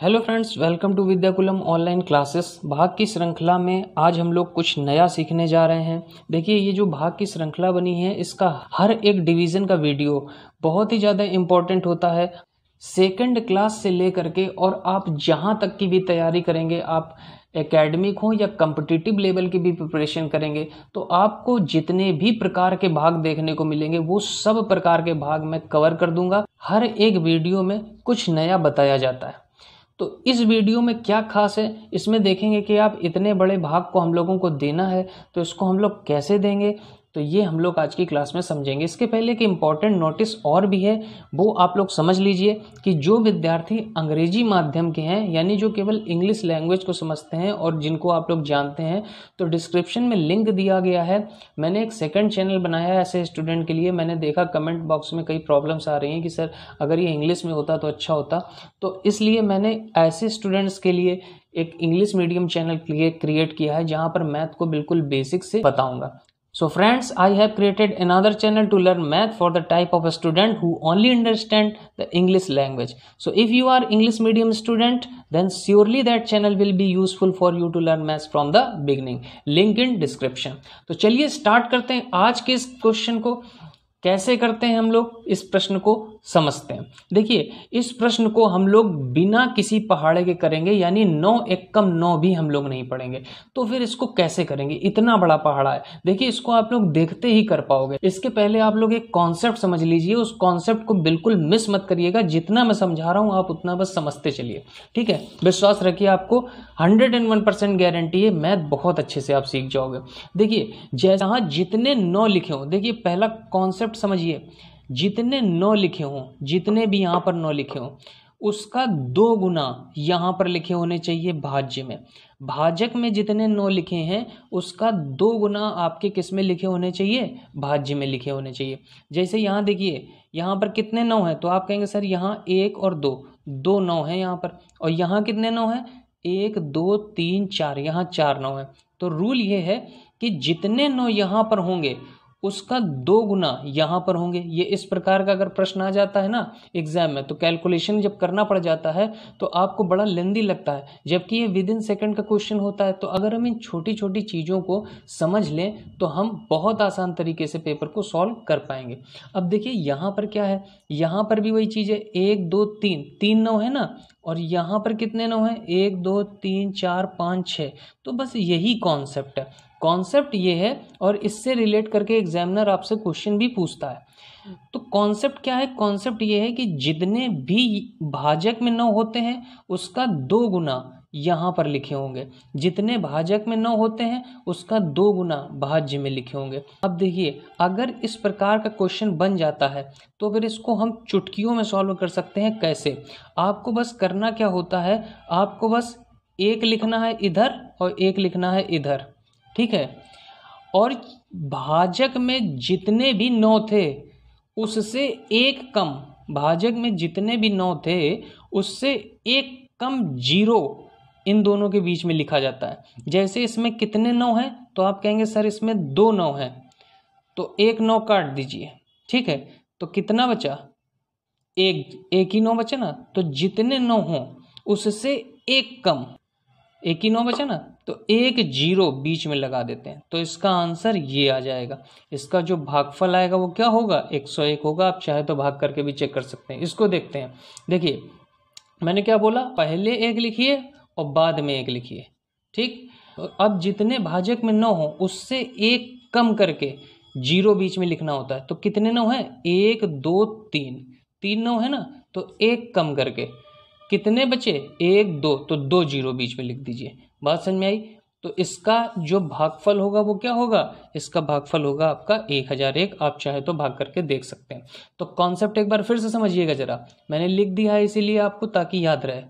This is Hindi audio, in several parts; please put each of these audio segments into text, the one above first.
Hello friends welcome to Vidyakulam online classes भाग की श्रृंखला में आज हम लोग कुछ नया सीखने जा रहे हैं देखिए ये जो भाग की श्रृंखला बनी है इसका हर एक डिवीज़न का वीडियो बहुत ही ज़्यादा इम्पोर्टेंट होता है सेकंड क्लास से लेकर के और आप जहाँ तक की भी तैयारी करेंगे आप एकेडमिक हो या कम्पिटिटिव लेवल की भी प्रिपरेशन करेंगे तो आपको जितने भी प्रकार के भाग देखने को मिलेंगे वो सब प्रकार के भाग मैं कवर कर दूंगा हर एक वीडियो में कुछ नया बताया जाता है तो इस वीडियो में क्या खास है इसमें देखेंगे कि आप इतने बड़े भाग को हम लोगों को देना है तो इसको हम लोग कैसे देंगे तो ये हम लोग आज की क्लास में समझेंगे इसके पहले कि इम्पॉर्टेंट नोटिस और भी है वो आप लोग समझ लीजिए कि जो विद्यार्थी अंग्रेजी माध्यम के हैं यानी जो केवल इंग्लिश लैंग्वेज को समझते हैं और जिनको आप लोग जानते हैं तो डिस्क्रिप्शन में लिंक दिया गया है मैंने एक सेकेंड चैनल बनाया है ऐसे स्टूडेंट के लिए मैंने देखा कमेंट बॉक्स में कई प्रॉब्लम्स आ रही हैं कि सर अगर ये इंग्लिश में होता तो अच्छा होता तो इसलिए मैंने ऐसे स्टूडेंट्स के लिए एक इंग्लिश मीडियम चैनल क्रिएट किया है जहाँ पर मैथ को बिल्कुल बेसिक से बताऊंगा So friends, I have created another channel to learn math for the type of a student who only understand the English language. So if you are English medium student, then surely that channel will be useful for you to learn maths from the beginning. Link in description. तो चलिए start करते हैं आज के इस question को कैसे करते हैं हम लोग इस प्रश्न को समझते हैं देखिए इस प्रश्न को हम लोग बिना किसी पहाड़े के करेंगे यानी नौ एक कम नौ भी हम लोग नहीं पढ़ेंगे तो फिर इसको कैसे करेंगे इतना बड़ा पहाड़ा है देखिए इसको आप लोग देखते ही कर पाओगे इसके पहले आप लोग एक कॉन्सेप्ट समझ लीजिए उस कॉन्सेप्ट को बिल्कुल मिस मत करिएगा जितना मैं समझा रहा हूँ आप उतना बस समझते चलिए ठीक है विश्वास रखिए आपको hundred and one percent guarantee है मैथ बहुत अच्छे से आप सीख जाओगे देखिए जैसा जितने नौ लिखे हो देखिए पहला कॉन्सेप्ट समझिए जितने नौ लिखे हों जितने भी यहाँ पर नौ लिखे हों उसका दो गुना यहाँ पर लिखे होने चाहिए भाज्य में भाजक में जितने नौ लिखे हैं उसका दो गुना आपके किस में लिखे होने चाहिए भाज्य में लिखे होने चाहिए जैसे यहाँ देखिए यहाँ पर कितने नौ हैं तो आप कहेंगे सर यहाँ एक और दो दो नौ हैं यहाँ पर और यहाँ कितने नौ हैं एक दो तीन चार यहाँ चार नौ हैं तो रूल ये है कि जितने नौ यहाँ पर होंगे उसका दो गुना यहाँ पर होंगे ये इस प्रकार का अगर प्रश्न आ जाता है ना एग्जाम में तो कैलकुलेशन जब करना पड़ जाता है तो आपको बड़ा लेंदी लगता है जबकि ये विद इन सेकेंड का क्वेश्चन होता है तो अगर हम इन छोटी छोटी चीज़ों को समझ लें तो हम बहुत आसान तरीके से पेपर को सॉल्व कर पाएंगे अब देखिए यहाँ पर क्या है यहाँ पर भी वही चीज़ है एक दो तीन तीन नौ है ना और यहाँ पर कितने नौ हैं एक दो तीन चार पाँच छः तो बस यही कॉन्सेप्ट है कॉन्सेप्ट ये है और इससे रिलेट करके एग्जामिनर आपसे क्वेश्चन भी पूछता है तो कॉन्सेप्ट क्या है कॉन्सेप्ट ये है कि जितने भी भाजक में नौ होते हैं उसका दो गुना यहाँ पर लिखे होंगे जितने भाजक में नौ होते हैं उसका दो गुना भाज्य में लिखे होंगे अब देखिए अगर इस प्रकार का क्वेश्चन बन जाता है तो फिर इसको हम चुटकियों में सॉल्व कर सकते हैं कैसे आपको बस करना क्या होता है आपको बस एक लिखना है इधर और एक लिखना है इधर ठीक है और भाजक में जितने भी नौ थे उससे एक कम भाजक में जितने भी नौ थे उससे एक कम जीरो इन दोनों के बीच में लिखा जाता है जैसे इसमें कितने नौ हैं तो आप कहेंगे सर इसमें दो नौ हैं तो एक नौ काट दीजिए ठीक है तो कितना बचा एक एक ही नौ बचा ना तो जितने नौ हों उससे एक कम एक ही नौ बचा ना तो एक जीरो बीच में लगा देते हैं तो इसका आंसर ये आ जाएगा इसका जो भागफल आएगा वो क्या होगा एक सौ एक होगा आप चाहे तो भाग करके भी चेक कर सकते हैं इसको देखते हैं देखिए मैंने क्या बोला पहले एक लिखिए और बाद में एक लिखिए ठीक अब जितने भाजक में नौ हो उससे एक कम करके जीरो बीच में लिखना होता है तो कितने नौ हैं एक दो तीन तीन नौ है ना तो एक कम करके कितने बचे एक दो तो दो जीरो बीच में लिख दीजिए बात समझ में आई तो इसका जो भागफल होगा वो क्या होगा इसका भागफल होगा आपका एक हज़ार एक आप चाहे तो भाग करके देख सकते हैं तो कॉन्सेप्ट एक बार फिर से समझिएगा जरा मैंने लिख दिया है इसीलिए आपको ताकि याद रहे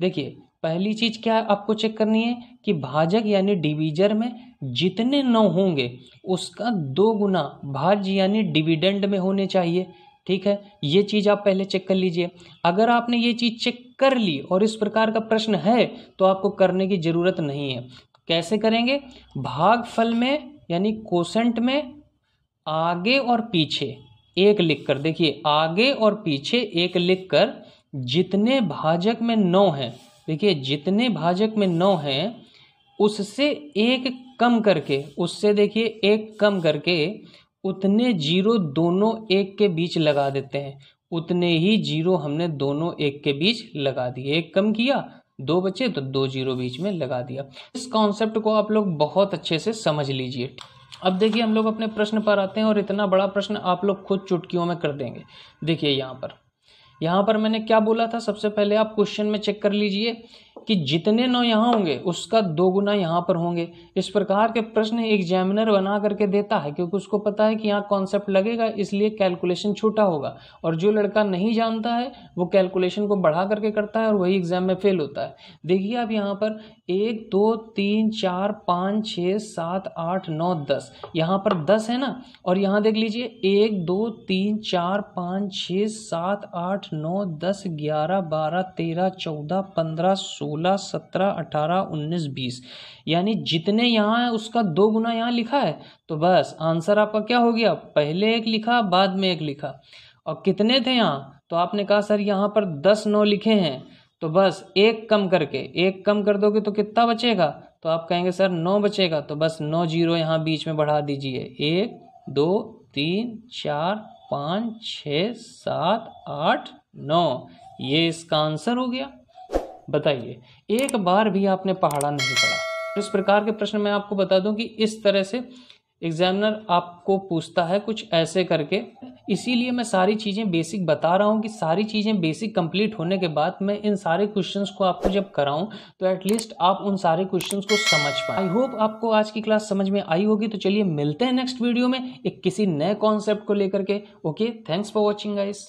देखिए पहली चीज क्या है आपको चेक करनी है कि भाजक यानी डिवीजर में जितने नौ होंगे उसका दो गुना भाज यानी डिविडेंड में होने चाहिए ठीक है ये चीज़ आप पहले चेक कर लीजिए अगर आपने ये चीज़ चेक कर ली और इस प्रकार का प्रश्न है तो आपको करने की ज़रूरत नहीं है तो कैसे करेंगे भाग फल में यानी कोसेंट में आगे और पीछे एक लिख कर देखिए आगे और पीछे एक लिख कर जितने भाजक में नौ हैं देखिए जितने भाजक में नौ है उससे एक कम करके उससे देखिए एक कम करके उतने जीरो दोनों एक के बीच लगा देते हैं उतने ही जीरो हमने दोनों एक के बीच लगा दिए एक कम किया दो बचे तो दो जीरो बीच में लगा दिया इस कॉन्सेप्ट को आप लोग बहुत अच्छे से समझ लीजिए अब देखिए हम लोग अपने प्रश्न पर आते हैं और इतना बड़ा प्रश्न आप लोग खुद चुटकियों में कर देंगे देखिए यहाँ पर यहाँ पर मैंने क्या बोला था सबसे पहले आप क्वेश्चन में चेक कर लीजिए कि जितने नौ यहाँ होंगे उसका दो गुना यहाँ पर होंगे इस प्रकार के प्रश्न एग्जामिनर बना करके देता है क्योंकि उसको पता है कि यहाँ कॉन्सेप्ट लगेगा इसलिए कैलकुलेशन छोटा होगा और जो लड़का नहीं जानता है वो कैलकुलेशन को बढ़ा करके करता है और वही एग्जाम में फेल होता है देखिए आप यहाँ पर एक दो तीन चार पाँच छः सात आठ नौ दस यहाँ पर दस है ना और यहाँ देख लीजिए एक दो तीन चार पाँच छः सात आठ नौ दस ग्यारह बारह तेरह चौदह पंद्रह सोलह सोलह सत्रह अठारह उन्नीस बीस यानी जितने यहाँ है उसका दो गुना यहाँ लिखा है तो बस आंसर आपका क्या हो गया पहले एक लिखा बाद में एक लिखा और कितने थे यहाँ तो आपने कहा सर यहाँ पर दस नौ लिखे हैं तो बस एक कम करके एक कम कर दोगे तो कितना बचेगा तो आप कहेंगे सर नौ बचेगा तो बस नौ जीरो यहाँ बीच में बढ़ा दीजिए एक दो तीन चार पाँच छ सात आठ नौ ये इसका आंसर हो गया बताइए एक बार भी आपने पहाड़ा नहीं पढ़ा इस प्रकार के प्रश्न मैं आपको बता दूं कि इस तरह से एग्जामिनर आपको पूछता है कुछ ऐसे करके इसीलिए मैं सारी चीज़ें बेसिक बता रहा हूँ कि सारी चीज़ें बेसिक कंप्लीट होने के बाद मैं इन सारे क्वेश्चंस को आपको जब कराऊँ तो एटलीस्ट आप उन सारे क्वेश्चंस को समझ पाए आई होप आपको आज की क्लास समझ में आई होगी तो चलिए मिलते हैं नेक्स्ट वीडियो में एक किसी नए कॉन्सेप्ट को लेकर के okay thanks for watching guys